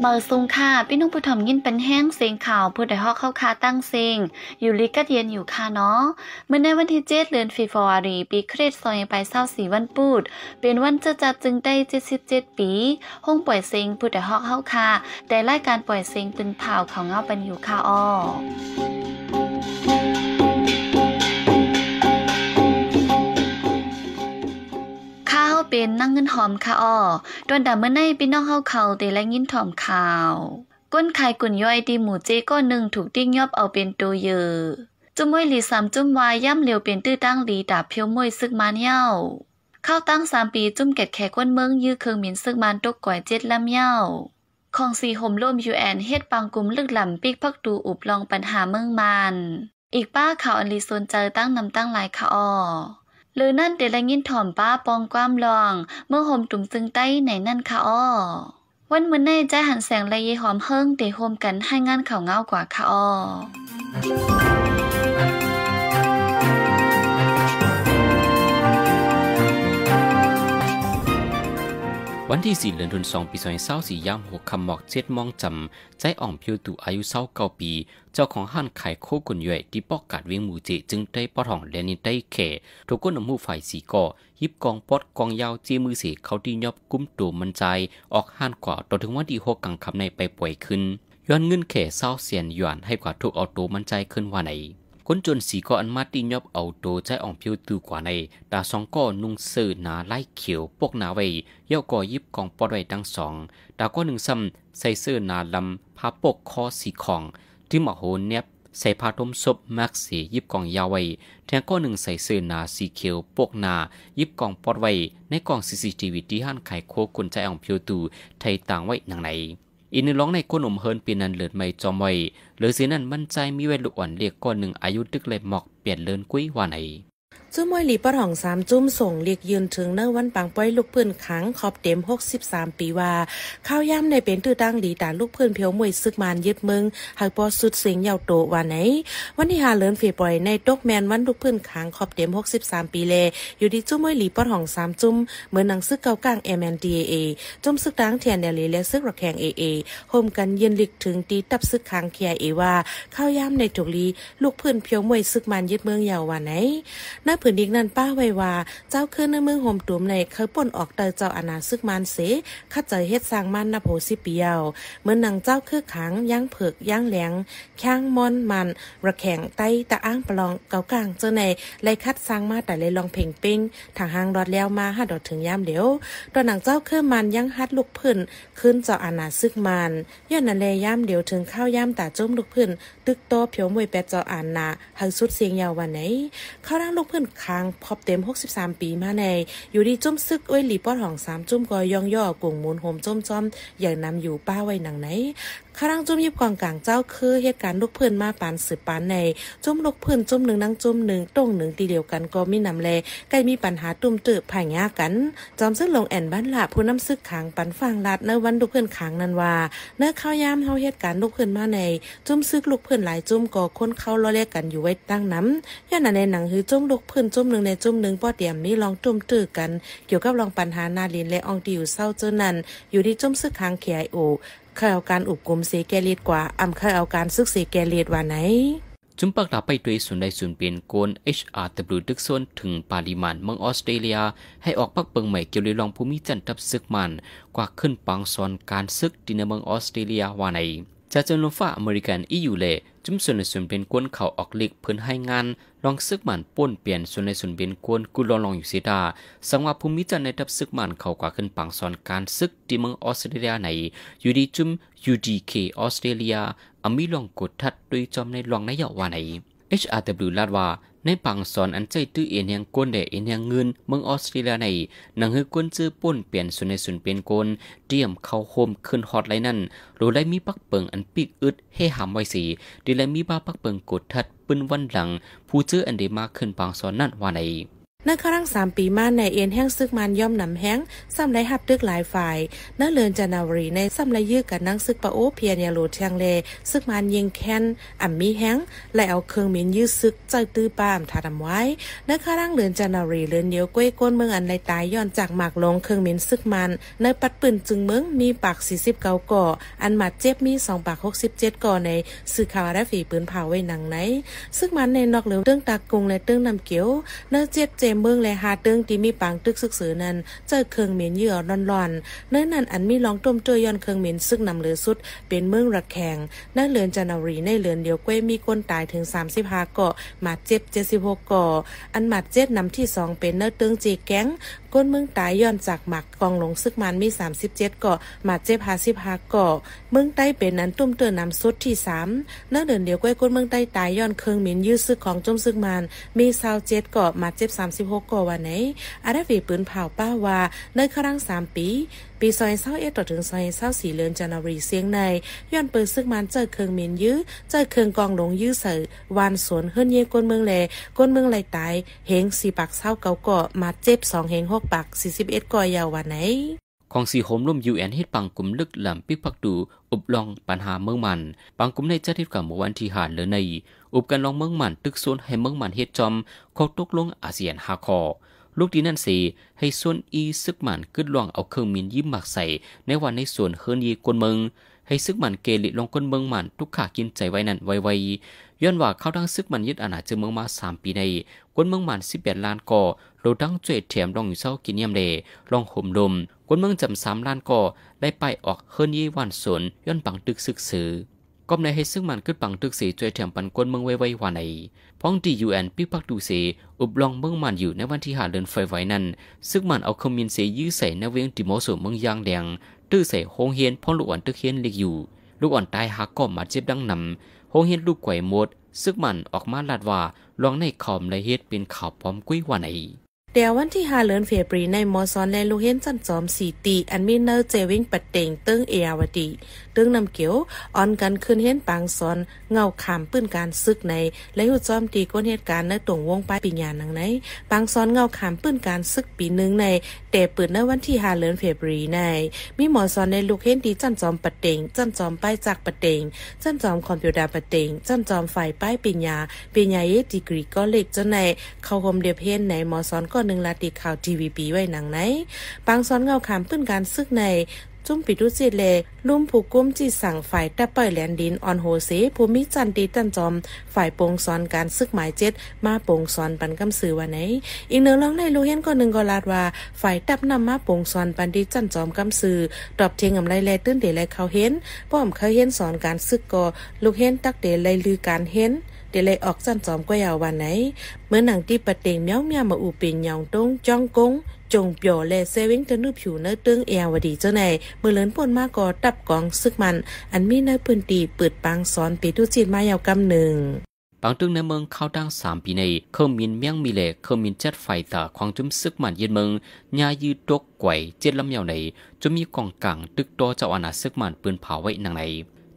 เบอร์ซุงค่ะ พี่น้องผู้ถมยินเป็นแห้งเสียงข่าวผู้ใดฮอกเข้าคาตั้งเสียงอยู่ลิกัดเย็นอยู่ค่ะเนาะเมื่อในวันที่เจ็ดเดือนฟีฟอรี ปีคริสต์ซอยไปเศร้าสีวันปูดเป็นวันเจ้าจัดจึงได้เจ็ดสิบเจ็ดปีห้องปล่อยเสียงผู้ใดฮอกเข้าคาแต่รายการปล่อยเสียงเป็นเผาของเงาเป็นอยู่ค่ะอ้อเป็นนั่งเงินหอมค่ะอ้อดอนดาเมื่อในพี่น้องเฮาเขาแต่และยินถ่อมข่าว ก้นไข่กุ่นย่อยดีหมูเจก้อนหนึ่งถูกติ้งยอบเอาเป็นตัวเยอจุ้มวยหลีสามจุ้มวายย่ำเหลียวเป็นตื้อตั้งหลีดาเพียวมวยซึกมาเน่า เข้าตั้งสามปีจุ้มเก็ดแขกก้นเมืองยื้อเคืองหมินซึกมันตกก่อยเจ็ดลำเย่าของสีห่มล่มยูแอนเฮ็ดปังกลุ่มลึกหล่ำปิกพักดูอุบลองปัญหาเมืองมัน อีกป้าข่าวอันลีโซนเจอตั้งนำตั้งหลายข่อหรือนั่นเดลังยินถ่อมป้าปองความลอง เมื่อห่มตุ่มซึงใต้ไหนนั่นค่ะอ้อวันมื้อในใจหันแสงละยหอมเฮิงเตโฮมกันให้งานข่าวเงากว่าค่ะอ้อวันที่สี่เดือนธันวาคมปีอสาสี่ยามหกคำหมอกเจ็ดมองจำใจอ่องพิวตุอายุเศร้าเก้าปี เจ้าของห้านขายโคกุนย่อยที่ปอกกาดเวียงมูเจ จึงได้ปอดห้องแลนินได้เขถูกก้นอมูฝ่ายสีก่อยิบกองปอดกองยาวเจมือเสกเขาที่ยอบกุ้มตูมันใจออกห้านกว่าต่อถึงวันที่หกกังคำในไปป่วยขึ้นย้อนเงินเขเศร้าเสียนหยวนให้กว่าถูกเอาตัวมันใจขึ้นว่าไหนคนจนสีก็อันมาตียอบเอาโตใจอ่องพิวตูกว่าในตาสองก็นุ่งเสื้อหนาไล่เขียวปกหนาไว้เย่าก่อยิบกองปอดไว้ทั้งสองตาก็หนึ่งซ้ำใส่เสื้อหนาลำผ้าปกคอสีของ ที่มโหเนบใส่ผ้าทมศพม็กสียิบกองยาวไว้แทงก้อนหนึ่งใส่เสื้อหนาสีเขียวปกหนา ยิบกองปอดไว้ในกองซีซีทีวีที่ห้านไข่โคกุนใจอ่องพิวตูไทยต่างไว้หนังไหนอีนึงร้องในก้นอมเฮินปีนันเลิดไม่จอมไว้หรือสีนั้นมั่นใจมีเวลุอ่อนเรียกก้อนหนึ่งอายุตึกเลยหมอกเปลี่ยนเลินกุ้ยว่าไหนจุ้มวยหลีปะหองสามจุ้มส่งเรียกยืนถึงเนื้อวันปังป้อยลูกพื้นขังขอบเต็มหกสิบสามปีว่าข้าวย่ำในเป็นตื้อตั้งหลีตาลูกพื้นเพียวมวยซึกมานยึดมึงหากปอสุดเสียงยาวโตวันไหนวันที่หาเลินเฟปล่อยในตกแมนวันลูกพื้นขังขอบเต็มหกสิบสามปีเลอยู่ที่จุ้มวยหลีปะหองสามจุ้มเหมือนหนังซึกเกากลางเอ็มแอนดีเอเอจุ้มซึกตั้งแทนเดลีและซึกระแขงเอเอโฮมกันเย็นหลีกถึงตีตับซึกขังเคียเอว่าข้าวย่ำในถุกลีลูกพื้นเพียวมวยซึกมานยึดมึงยาววันไหนผืนดิกนั้นป้าไว้ว่าเจ้าคื้นในเมืองโฮมตุมในเคยป่นออกเตอเจ้าอาณาซึกมันเสข้าใจเฮ็ดสร้างมันนโพสิเปียว เมื่อนังเจ้าคือขังย่างเผือกย่างแหลง แข้งมอนมันระแข่งไตตะอ้างปลองเกากลาง เจ้าในไลยคัดสร้างมาแต่เลยลองเพ่งปิ้งทางหางรอดแล้วมาห้าดอดถึงยามเดียวตอนหนังเจ้าคือมันย่างฮัดลูกพื้นขึ้นเจ้าอาณาซึกมันย้อนนั่นเลยยามเดียวถึงข้าวยามตาจุ้มลูกพื้นตึกโตเผียวมวยแปดเจ้าอาณาหังสุดเสียงยาววันไหนขาร่างลูกพื้นค้างพอบเต็ม 63 ปีมาใน อยู่ดีจุ้มซึกอ้วยหลีป้อนหองสามจุ้มกอยองย่อกลุ่งมูลโฮมจุ้มจอม อย่างนำอยู่ป้าไว้หนังไหนข้ารังจุ่มยิบกองกลางเจ้า คือเหตุการณ์ลูกเพื่อนมาปานสืบปานในจุ่มลูกเพื่อนจุ่มหนึ่งนั่งจุ่มหนึ่งตรงหนึ่งตีเดียวกันก็มีนำเแลใกล้มีปัญหาตุ่มตืบผ่ายากันจอมซึ่งลงแอนบ้านหลาผู้น้ำซึกขังปันฟังลาดในวันลูกเพื่อนขังนั้นว่าเนื้อข้าวยามเฮาเหตุการณ์ลูกเพื่อนมาในจุ่มซึกลูกเพื่อนหลายจุ่มก็ค้นเข้าล้อเลียกันอยู่ไว้ตั้งน้ำย้อนในหนังคือจุ่มลูกเพื่อนจุ่มหนึ่งในจุ่มหนึ่งป้อเตรียมมีลองจุ่มตือกัน เกี่ยวกับลองปัญหานาลินและอองดิวเศร้าเจ้านั้น อยู่ที่จุ่มซึกขังเขียโอเคยเอาการอุบกลมเสแกเลดกว่าอำเคยเอาการซึกเสแกเลดว่าไหนจุมปักหลับไปด้วยส่วนใดส่วนเปลี่ยนโกน HRW ดึกส่วนถึงปาริมันเมืองออสเตรเลีย ให้ออกพักเปิงใหม่เกี่ยวเลยลองภูมิจันทับซึกมัน กว่าขึ้นปังซอนการซึกดินเมืองออสเตรเลียว่าไหนจะจนลฟ้าอเมริกันอีอยู่เลจุ่มส่วนในส่วนเป็นกวนเขาออกลิกเพิ่นให้งานลองซึกหมันป้นเปลี่ยนส่วนในส่วนเป็นกวนกุลองลองอยู่เสียดา สังว่าภูมิจันในทับซึกหมันเขากว่าขึ้นปังซอนการซึกที่เมืองออสเตรเลียในยูดีจุ่มยูดีเคออสเตรเลียอมีลองกดทัดด้วยจอมในลองในเยาวาไหน HRW ลาดว่าในปังสอนอันใจตื้อเอ็นยังก้นแด่เอ็นยังเงินเมืองออสเตรเลียในหนังฮือก้นซื้อป่นเปลี่ยนสุนในสุนเป็นก้นเตรียมเข้าโฮมขึ้นฮอตไลนั่นโรได้มีปักเปิงอันปีกอึดให้หามไว้สี ดีและมีบ้าปักเปิงกดทัดปืนวันหลัง ผู้เ้ออันเดมาขึ้นปังสอนนั่นว่าในนั่นครั้งสามปีมาในเอ็นแห้งซึกมันย่อมหนำแห้งซ้ำไรหับตึกหลายฝ่ายนั่นเลือนจานาวรีในซ้ำไรยืดกับนั่งซึกปะโอเพียนยาโลเทียงเลซึกมันยิงแค้นอ่ำมีแห้งและเอาเครื่องมินยืดซึกเจ้าตื้อป้ามทาดำไว้นั่นครั้งเลือนจานาวรีเลือนเดียวกล้วยก้นเมืองอันในตายย้อนจากหมากลงเครื่องมินซึกมันในปัดปืนจึงเมืองมีปากสี่สิบเก้าก่ออันหมัดเจ็บมีสองปากหกสิบเจ็ดก่อในสื่อข่าวและฝีปืนเผาไว้หนังไหนซึกมันในนอกเหลือเตื้งตากรุงและเตื้งนำเกี้ยวเนื้อเจ็บเจมเมืองและหาเตึงที่มีปังตึกซึกสือนั้นเจอเครื่องเหม็นเยื่อร่อนๆเนื้อนั้น อันมีลองต้มเจอยอนเครื่องเหม็นซึกนำเหลือสุดเป็นเมืองระแขงนั่นเลือนจันทรีในเลือนเดียวก้วยมีคนตายถึง 35เกาะหมาดเจ็บ76เกาะอันหมาดเจ็บนำที่2เป็นเนื้อเตึงจีแก๊งก้นเมืองตายย้อนจากหมักกองหลงซึกมันมี 37เกาะมาเจ็บ55เกาะเมืองใต้เป็นนั้นตุ้มเตือนนำาสุดที่3เนื้อเดินเดียวก้วยก้นเมืองใต้ตายย้อนเครื่องหมินยื้อซึกของจมซึกมัน มี27เกาะมาเจ็บ36เกาะวันไหนอาราฟีปืนเผาป้าว่าในครั้ง3 ปีปีซอยเศร้าเอ็ดต่อถึงซอยเศร้าสี่เลือนจันารีเสียงในย้อนเปิดซึ่งมันเจอเครื่องเมียนยื้อ เจอเครื่องกองหลงยื้อเสือวานสวนเฮือนเย่ก้นเมืองแหลก้นเมืองไหลตายเฮงสี่ปากเศร้าเกาเกาะมาเจ็บสองเฮงหกปากสี่สิบเอ็ดก่อยาววันไหน ของสีโฮมร่มยูเอ็นเฮ็ดปังกลุ่มลึกหล่ำปิกพักดูอุบลองปัญหาเมืองมัน ปังกลุ่มในเจัดเฮ็กับหมู่วันที่หานเลอใน อุบกันลองเมืองมันตึกโซนให้เมืองมันเฮ็ดจอมเขาตกลงอาเซียนฮาคอลูกดีนั่นสี ให้ส่วนอีซึกหมันกึดลวงเอาเครื่องมินยิ้มหมักใส่ในวันในส่วนเฮือนยีกวนเมืองให้ซึกหมันเกลิลงกวนเมืองหมันทุกขากินใจไว้นั่นไววย้อนว่าเข้าทั้งซึกหมันยึดอาณาจักรเมืองมาสามปีในกวนเมืองหมันสิบแปดล้านก่อราทั้งเจดแถมลองอยู่เศร้ากินเยี่ยมเดลองห่มลมกวนเมืองจำสามล้านก่อ ได้ไปออกเฮือนยีวันส่วนย้อนปังตึกซึกซือก็ในให้ซึ่งมันขึ้นปังตึกสีจวยแถมปันก้นเมืองไว้ไว้หวานในพ้องดียูแอนปิพักดูสีอุบลองเมืองมันอยู่ในวันที่หาเดินไฟไว้นั้นซึ่งมันเอาคอมมินเสียยื้อใส่ในเวียงติโมสุเมืองยางแดงตื้อใส่โฮงเฮียนพ้องลูกอ่อนตึกเฮียนเล็กอยู่ลูกอ่อนตายหักก็มาเจ็บดังนำโฮงเฮียนลูกไกวหมดซึ่งมันออกมาลาดว่าลองในคอมในเฮ็ดเป็นข่าวพร้อมกุ้ยหวานในดียววันที่ฮาเลือนเฟบรีในมอซอนและลูเฮนจันจอมสีตีอันมีเนอร์เจวิงปัดเต่งตึ้งเอราวดี ตึ้งนำเกียว ออนกันขึ้นเฮนปางซอนเงาขามปื้นการซึกในและหุ่จอมตีก้นเหตุการณ์ในตวงวงปลายปีญานังในปางซอนเงาขามปื้นการซึกปีหนึ่งในแต่ปิดในวันที่ฮาเลือนเฟบรีในมีมอซอนในลูเฮนดีจันจอมปัดเต่งจันจอมป้ายจากปัดเต่งจันจอมคอมพิวดาปัดเต่งจันจอมไฟป้ายปีญญาปีญาเยดีกรีก็เล็กจนในเขาคมเดียบเ็นในมอซอนก่อนหนึ่งลาติข่าวทีวีปีไว้หนังไหนปังซ้อนเงาขามตื้นการซึกใน จุ้มปิดุจิเลลุ่มผูกกุ้มจีสั่งฝ่ายตะเป่ยแลนดิน ออนโฮเซภูมิจันตีตันจอม ฝ่ายปงซอนการซึกหมายเจ็ด มาปงซอนปันกำสือวันไหน อีกหนึ่งร้องในลูเฮนก็หนึ่งก็ลาดว่า ฝ่ายตับนำมาปงซอนปันดีจันจอมกำสือตอบเทียงกับไรแลตื้นเดลไรเขาเห็นป้อมเขาเห็นสอนการซึกก็ลูกเฮนตักเดลไยลือการเห็นเดลัยออกสั่นจอมก็ยาววันไหน เมื่อหนังที่ปะเต็งเมี้ยวเมียมาอู่ปีนยองตงจ้องกงจงเปียวและเซเวิงตะนูผิวเนื้อตึงเอวดีเจ้าในเมื่อเลินป่นมากก็ตับกองซึกมัน อันมีเนื้อพื้นตีเปิดปังซ้อนปีดุจีนมายาวกำหนึ่งปังตึงในเมืองเข้าตั้งสามปีในเคอมินเมียงมีเลเคอมินจัดไฟตาควางจุ้มซึกมันเย็นเมืองยายืดตกไกวเจ็ดลำยาวในจะมีกองกลางตึกโตเจ้าอาณาซึกมันปืนเผาไว้นางใน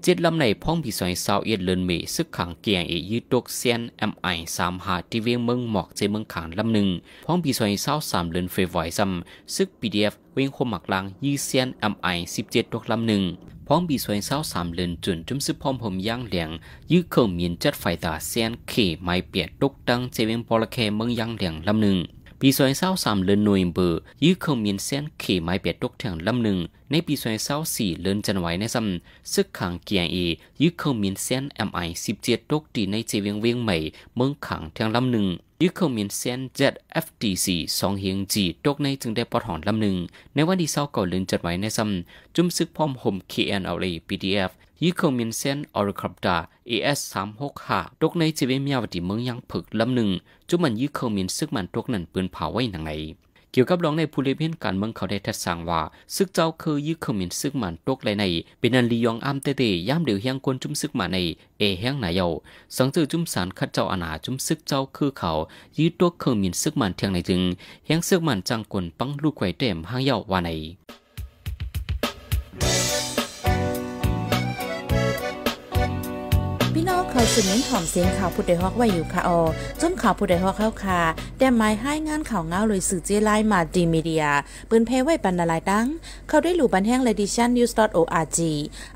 จิตลำในพ้องผีสอยสาวเอียดเลินเมซึกขังเกียงเอยืดตกเซียนเอ็มไอสามหาที่เวียงเมืองหมอกเจเมืองขางลำหนึ่งพ้องผีสอยสาวสามเลินเฟวหวซัมซึกปีดีเอฟเวียงคมหมักลางยืดเซียนเอ็มไอสิบเจ็ดตกลำหนึ่งพ้องผีสอยสาวสามเลินจุนจุ่มซึกพ้อมผมย่างเหลียงยืดเข่งมีนจัดไฟตาเซียนเคไม้เปียดตกตังเจเวียงปอละเคเมืองย่างเหลียงลำหนึ่งปีซอยเศร้าสามเลือนนวยเบอร์ยื้อเขมีนเส้นเขไม้เปียดตกแถงลำหนึ่งในปีซอยเศร้าสี่เลือนจันไว้ในซ้ำซึกขังเกียงเอยื้อเขมีนเส้นเอ็มไอสิบเจ็ดตกตีในเจวียงเวียงใหม่ เมืองขังแถงลำหนึ่งยื้อเขมีนเส้นเจ็ดเอฟดีสี่สองเฮียงจีตกในจึงได้ปอดหอนลำหนึ่งในวันที่เศร้าก่อเลือนจันไว้ในซ้ำจุ่มซึกพร้อมห่มเคเอ็นเอาเลยพีดีเอฟยี่เคงมินเซนออร์คับดาเอเอสสามหกห้าตกในจีเวมียวติเมืองยังผึกลำหนึ่ง จุมันยี่เคงมินซึกมันตกนั่นปืนเผาไว้หนังไหนเกี่ยวกับรองในผู้เล่นเพ่นการเมืองเขาได้ทัดสั่งว่า ซึกเจ้าคือยี่เขมินซึกมันตกไหใน เป็นอันลียองอัมเตเตย่ามเดือเฮียงกวนจุมซึกมาใน เอเฮียงนายเยาสังเจอจุมสารคัดเจ้าอนาจุมซึกเจ้าคือเขายึดตัวเขมินซึกมันเทียงในถึงเฮียงซึกมันจังกวนปังลูกไก่เต็มห้างเยาว่าในสุดเน้นหอมเสียงข่าวผู้ใดฮอกไว้อยู่ค่ะออจนข่าวผู้ใดฮอกเข้าค่ะ แต่ไม้ให้งานข่าวเงาเลยสื่อเจไลมาดีมีเดียปืนเพไว้ปันละลายดังเข้าได้หลู่บันแห้งเลดิชันนิวส์ .org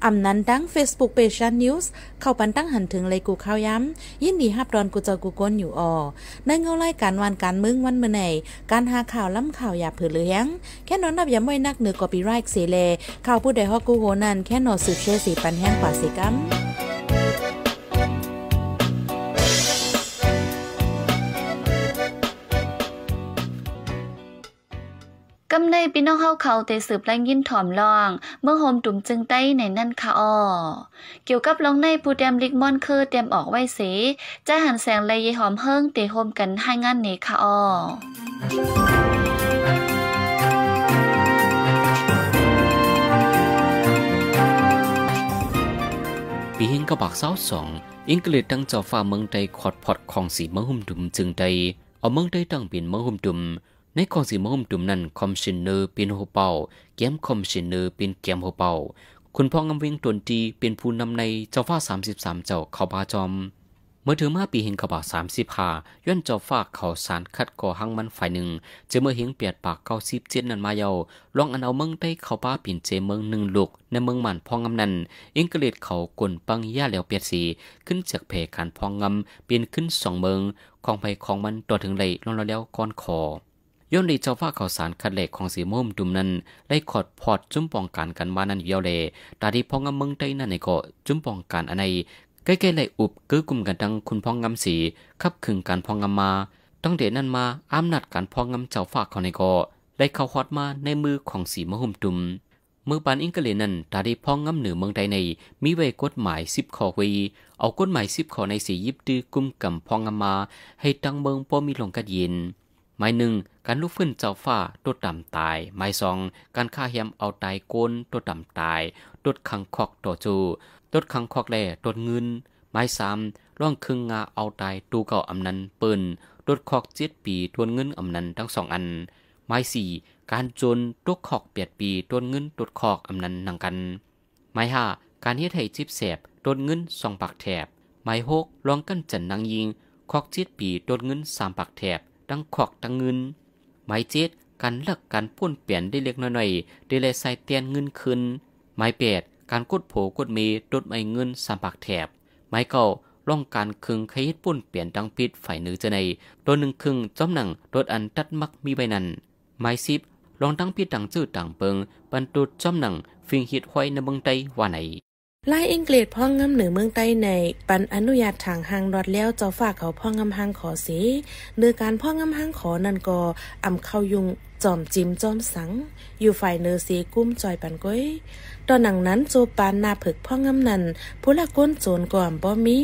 อำนั้นดังเฟซบุ๊กเพจชันนิวส์ เข้าปันตั้งหันถึงเลยกูข้าวย้ำ ยินดีฮับดอนกูเจอกูก้นอยู่ออในเงาไล่การวันการมึงวันเมื่อไหนการหาข่าวล้ำข่าวอย่าเผือเลี้ยงแค่นอนนับย้าไว้นักเหนือกอปีไรค์เสเลข่าวผู้ใดฮอกกูโหนันแค่นอสืบเชื่อสีปันแห้งป่าสีกัมกเนยพี่น้องเฮาเขาเตสืบแรงยินถ่อมลองเมื่อโฮมตุ่มจึงใต้ในนั่นค่ะอ๋อเกี่ยวกับลองในผู้แยมลิกมอนคือแยมออกไว้เสใจหันแสงเลยหอมเฮิงเตโฮมกันให้งานนี้ค่ะอ๋อปีหิงกระบอกเศร้าสองอังกฤษตั้งเจ้าฟ้าเมืองใดขอดพอดของสีเมืองหุ่มดุมจึงใดเอาเมืองใดตั้งเป็นเมืองหุ่มดุมในกองสีมอมตุ่มนั้นคอมชินเนอร์เป็นหัวเป่าแก้มคอมชินเนอร์เป็นแก้มหัวเป่าคุณพ่องำเวงตนจีเป็นผู้นำในเจ้าฟ้าสามสิบสามเจ้าเขาบาจอม เมื่อถึงมาปีเห็นกระบาสามสิบห้าย้อนเจ้าฟ้าเขาสารคัดก่อหังมันฝ่ายหนึ่ง เจเมื่อเหงเปียดปากเก้าสิบเจ็ดนันมาเยาลองอันเอาเมืองได้เขาป้าปิ่นเจเมืองหนึ่งลูกในเมืองมันพองงำนันอังกฤษเขากลนปังย่าเหลวเปียดสีขึ้นจากเพกันพองงำเป็นขึ้นสองเมืองของไปของมันตัวถึงไหลลงเล้วก้อนคอย้อนดีเจ้าฟ้าข่าวสารคัดเหล็กของสีม่วงดุมนั้น ได้ขอดพอดจุ้มปองการกันมานั้นเยาเล่ตาดีพองงเมืองไต้นั่นในก็จุ้มปองการอันในใกล้ๆไหลอุบกื้อกลุ่มกันดังคุณพองงมสีขับขึงการพองงามาต้องเดนั้นมาอำนาจการพองงมเจ้าฝากเขาในก็ได้เข้าฮอดมาในมือของสีม่วงมดุมมือปานอิงกะเลนั้น ตาดีพองงมเหนือเมืองใดใน มีไว้กฎหมายสิบข้อวี เอากฎหมายสิบข้อในสียิบดื้อกุมกับพองงามา ให้ตั้งเมืองป้อมีลงกัดยินหมายหนึ่ง การลุกขึ้นเจ้าฟ้าตดดำตายหมายสอง การฆ่าเหียมเอาตายโกนตดดำตายตดขังคอกตัวจูตดขังคอกแล่ตดเงินหมายสามร่องคึงงาเอาตายตูเก่าอำนันปืนตดคอกเจ็ดปีทวนเงินอำนันทั้งสองอันหมายสี่การจนตดคอกเปียดปีทวนเงินตดคอกอำนันหนังกันหมายห้าการเฮ็ดให้จิบแสบตดเงินสองปากแถบหมายหกรองกันจันนางยิง คอกเจ็ดปีตดเงินสามปากแถบทั้งขอกทั้งเงินหมายเจ็ดการเลิกการพุ่นเปลี่ยนได้เล็กน้อยๆได้เลยใส่เตียนเงินคืนหมายแปดการกดโผกดเมดดไม้เงินสัมผักแถบหมายเก่าร่องการคึงขยิบปุ่นเปลี่ยนดังพิษฝ่ายหนือจะในโดนหนึ่งคึงจอมหนังโดนอันตัดมักมีใบนั้นไม้ซิบลองดังพิษดังจื้อต่างเปิงบรรทุดจอมหนังฟิงหิดห้อยในเมืองไตว่าไหนลายอังกฤษพ่องงำเหนือเมืองใต้ใน ปันอนุญาตทางหางรอดแล้วเจ้าฝากเขาพ่องงำหางขอสีเนื้อการพ่องงำหางขอนั่นก็อำเข้ายุงจอมจิมจอมสัง อยู่ฝ่ายเนือสีกุ้มจอยปันก้อยตอนหนังนั้น โจปานนาผึกพ่องงำนันผู้ละก้นโจนก่อนบ่มี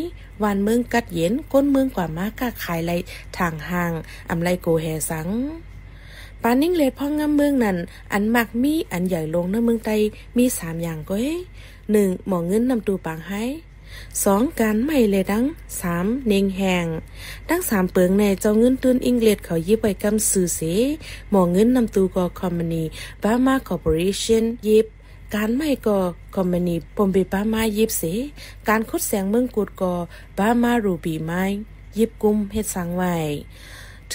วันเมืองกัดเย็นก้นเมืองกว่ามาก้าขายไรทางหางอำไลโกแหสังปานิ่งเลดพ่องงาเมืองนั่น อันมักมีอันใหญ่ลงในเมืองไตมีสามอย่างก็เอยหนึ่งหมอเงินนำตูปางให้ สองการไม่เลยดังสามเน่งแหง ดังสามเปิงในเจ้าเงินตื้นอังกฤษเขายิบไปกำสื่อเสหมอเงินนำตูกอคอมมานีบามาคอร์ปอเรชั่นยิบ การไม่ก่อคอมมานีปมเบบ้ามายิบเสการคดแสงเมืองกูดก่อบ้ามารูบีไม้ยิบกุมเฮ็ดสังไว้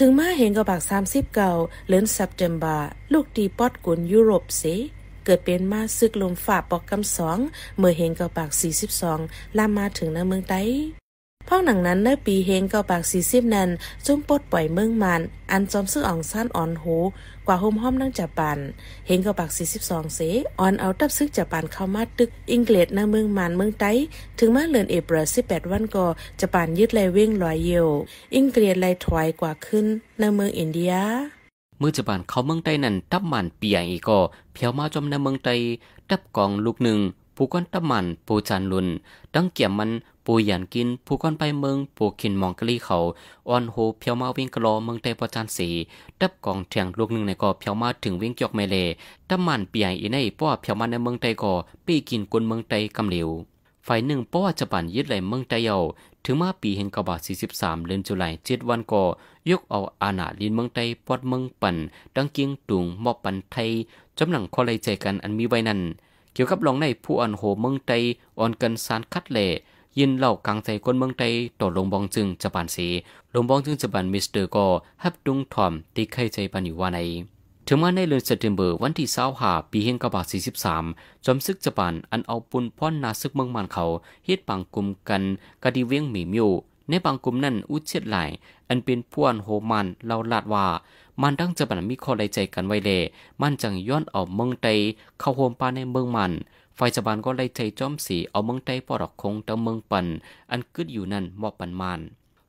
ถึงมาเห็นกระบักสามสิบเก่าเลือนสัปเดมบาลูกตีปอดกุนยุโรปเส เกิดเป็นมาซึกลมฝ่าปอกกำสอง เมื่อเห็นกระบักสสี่ิบสองลามมาถึงในเมืองไตพ่อหนังนั้นเนื้อปีเฮงเก่าปากสีสิบนั้นจุ่มปดปล่อยเมืองมันอันจอมซื้ออ่องซ่านอ่อนหูกว่าโฮมห้อมนั่งจับปันเฮงเก่าปากสีสิบสองเสอ่อนเอาตับซึกจับปันเข้ามาตึกอิงเกลดในเมืองมันเมืองไต้ถึงมาเลือนเอเบรสิบแปดวันก่อจับปันยึดไลเว้งลอยเยวอิงเกลดไลถอยกว่าขึ้นในเมืองอินเดีย เมื่อจับปันเขาเมืองไต้นั้น ตับมันเปียอีก่อเพียวมาจอมในเมืองไต้ตับกองลูกหนึ่งผู้ก้อนตับมันปูจันลุนตั้งเกี่ยมมันปูหยันกินผู้ก้อนไปเมืองปูขินมองกะลี่เขาอ่อนโหเพียวมาวิ่งกะลอเมืองเตปจานสีดับกองเถียงลูกหนึ่งในก่อเพียวมาถึงวิ่งจอกเมเลตับมันเปียอีในป้อเพียวมาในเมืองไตก่อ ปีกินกุนเมืองไตกำเหลวฝ่ายหนึ่งป้อจะปั่นยึดไหลเมืองไตเยาถึงมาปีเฮงกบาทามเดือนจุลัยเจ็ดวันก่อยกเอาอาณาลินเมืองไตปอดเมืองปั่นดังเกียงตุงมอบปั่นไทยจำหนังคอไลใจกันอันมีไว้นั่นเกี่ยวกับลองในผู้อ่อนโหเมืองไตอ่อนกันสารคัดเล่ยินเล่ากังใจคนเมืองไทยต่อลงบองจึงจะบานสี ลงบองจึงจะบานมิสเตอร์ก็ฮับดุงทอม ติไข่ใจปันอยู่ว่าในถึงมาในเดือนเซตเทมเบอร์วันที่สาวหาปีเฮงกบาส43จอมซึกจปาน อันเอาปุ่นพ่อนนาซึกเมืองมันเขาเฮ็ดปังกลุ่มกันกะดีเวียงหมีมิว ในบางกลุ่มนั้นอุเชิดหลายอันเป็นพวนโฮมันเล่าลาดว่ามันดั้งจะบันมีข้อใดใจกันไว้เลยมันจังย้อนออกเมืองไตเข้าโฮมปาในเมืองมันฝ่ายสบานก็ไล่ใจจอมสีเอาเมืองไต้ปอดอกคงตะเมืองปัน อันกึดอยู่นั่นมอบปันมาน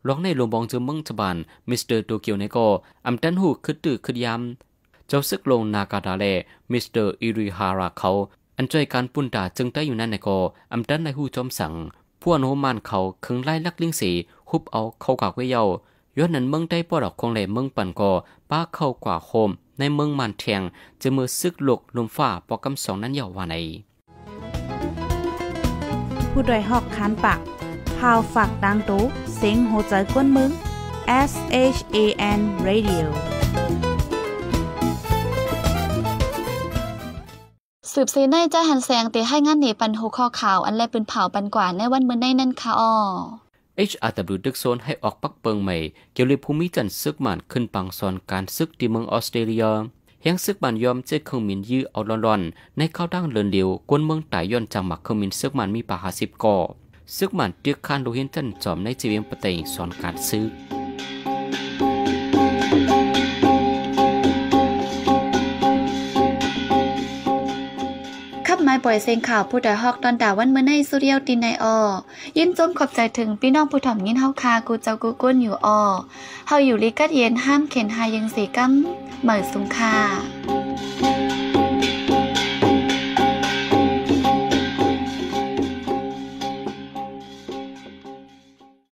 ลองในหลวงบองเจอเมืองสบานมิสเตอร์โตเกียวในก็อำตันหูคึดตื้อคึดยำเจ้าซึกลงนากาดาเลมิสเตอร์อิริฮาราเขา อันจ่วยการปุ่นตาจึงได้อยู่นั่นในก็อำตันในหูจอมสังพวกโนมานเขาคึงไล่ลักลิงสีฮุบเอาเข้ากากไว้เยาย้อนนั้นเมืองไต้ปอดอกคงเลยเมืองปันก็ป้าเข้ากว่าโคมในเมืองมันแทงจะมือซึกหลกลมฟ้าปอกำสองนั้นเยาววานันผู้ดยหอกคันปากพาวฝากดังตู้เซยงโหใจกวนมึง S H A N Radio สืบซีในใจหันแสงเตให้งานเหนปันหหข้อข่าวอันแลปืนเผาปันกว่าในวันเมื่อในนั่นค่ะอ๋อ HRW ดึกโซนให้ออกปักเปิงใหม่เกี่ยวกับภูมิจันทร์ซึกหมันขึ้นปังซอนการซึกที่เมืองออสเตรเลียเฮียงซึกบันยอมเจ้าเครื่องมินยื้อเอารลอนๆในเข้าดั้งเลินเดียวกวนเมืองไต่ย้อนจังหมักเครื่องมินซึกมันมีปาหาสิบก่อซึกมันเตียกคานูเห็นตันจอมในจีเวียงปเตงสอนการซึกไม่ปล่อยเสียงข่าวผู้ใดฮอกตอนด่าวันเมื่อในสุเรียวตินในออยินจมขอบใจถึงพี่น้องผู้ถ่อมยินเฮาคากูเจ้ากูก้นอยู่ออเฮาอยู่ลิกัดเย็นห้ามเข็นหายังสีกั้มเหมือสุงค่า